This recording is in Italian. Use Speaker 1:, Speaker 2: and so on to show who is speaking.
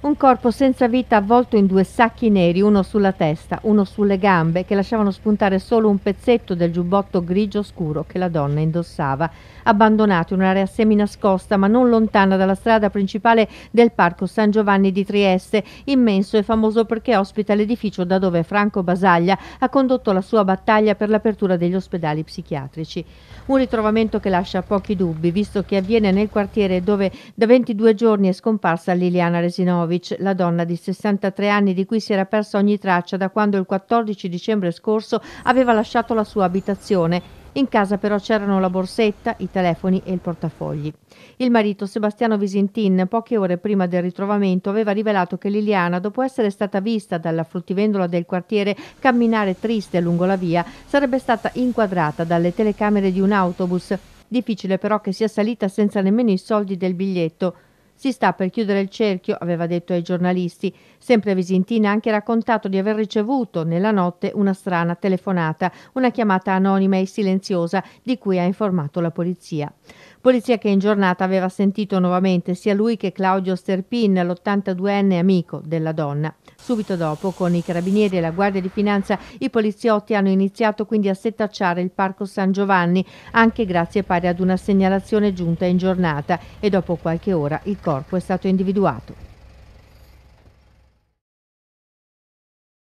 Speaker 1: Un corpo senza vita avvolto in due sacchi neri, uno sulla testa, uno sulle gambe, che lasciavano spuntare solo un pezzetto del giubbotto grigio scuro che la donna indossava, abbandonato in un'area semi nascosta ma non lontana dalla strada principale del Parco San Giovanni di Trieste, immenso e famoso perché ospita l'edificio da dove Franco Basaglia ha condotto la sua battaglia per l'apertura degli ospedali psichiatrici. Un ritrovamento che lascia pochi dubbi, visto che avviene nel quartiere dove da 22 giorni è scomparsa Liliana Resinova Petrovic, la donna di 63 anni di cui si era persa ogni traccia da quando il 14 dicembre scorso aveva lasciato la sua abitazione in casa però c'erano la borsetta, i telefoni e il portafogli. Il marito Sebastiano Visintin, poche ore prima del ritrovamento, aveva rivelato che Liliana, dopo essere stata vista dalla fruttivendola del quartiere camminare triste lungo la via, sarebbe stata inquadrata dalle telecamere di un autobus. Difficile però che sia salita senza nemmeno i soldi del biglietto. Si sta per chiudere il cerchio, aveva detto ai giornalisti. Sempre Visintin ha anche raccontato di aver ricevuto nella notte una strana telefonata, una chiamata anonima e silenziosa di cui ha informato la polizia polizia che in giornata aveva sentito nuovamente sia lui che Claudio Sterpin, l'82enne amico della donna. Subito dopo, con i carabinieri e la Guardia di Finanza, i poliziotti hanno iniziato quindi a setacciare il Parco San Giovanni, anche grazie pari ad una segnalazione giunta in giornata e dopo qualche ora il corpo è stato individuato.